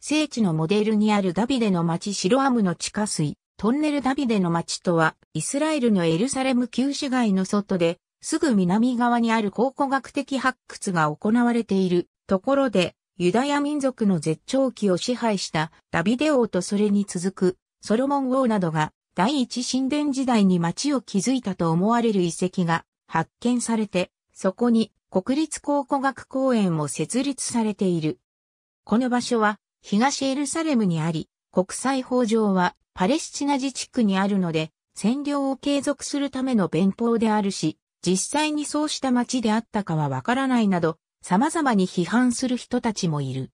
聖地のモデルにあるダビデの町シロアムの地下水、トンネルダビデの町とは、イスラエルのエルサレム旧市街の外で、すぐ南側にある考古学的発掘が行われているところで、ユダヤ民族の絶頂期を支配したダビデ王とそれに続くソロモン王などが第一神殿時代に町を築いたと思われる遺跡が発見されて、そこに国立考古学公園も設立されている。この場所は東エルサレムにあり、国際法上はパレスチナ自治区にあるので、占領を継続するための弁法であるし、実際にそうした町であったかはわからないなど、様々に批判する人たちもいる。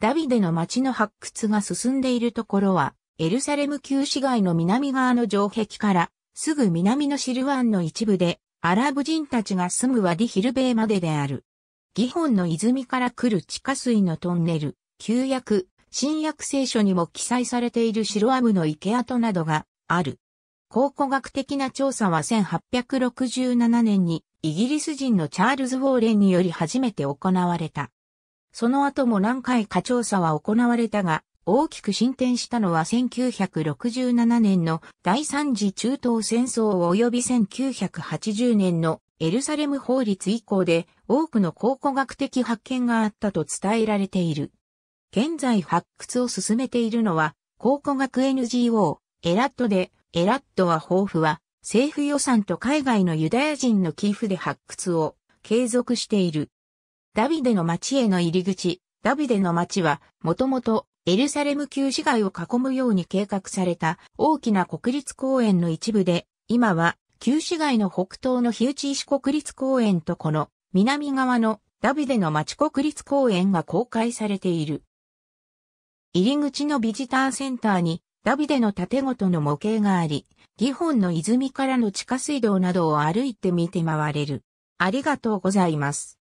ダビデの町の発掘が進んでいるところは、エルサレム旧市街の南側の城壁から、すぐ南のシルワンの一部で、アラブ人たちが住むワディヒルベイまでである。ギホンの泉から来る地下水のトンネル、旧約、新約聖書にも記載されている白アムの池跡などがある。考古学的な調査は1867年にイギリス人のチャールズ・ウォーレンにより初めて行われた。その後も何回か調査は行われたが、大きく進展したのは1967年の第三次中東戦争及び1980年のエルサレム法律以降で多くの考古学的発見があったと伝えられている。現在発掘を進めているのは、考古学 NGO、エラットで、エラットは豊富は、政府予算と海外のユダヤ人の寄付で発掘を継続している。ダビデの町への入り口、ダビデの町は、もともとエルサレム旧市街を囲むように計画された大きな国立公園の一部で、今は旧市街の北東の日打石国立公園とこの南側のダビデの町国立公園が公開されている。入り口のビジターセンターに、ダビデの建ごとの模型があり、ギホンの泉からの地下水道などを歩いて見て回れる。ありがとうございます。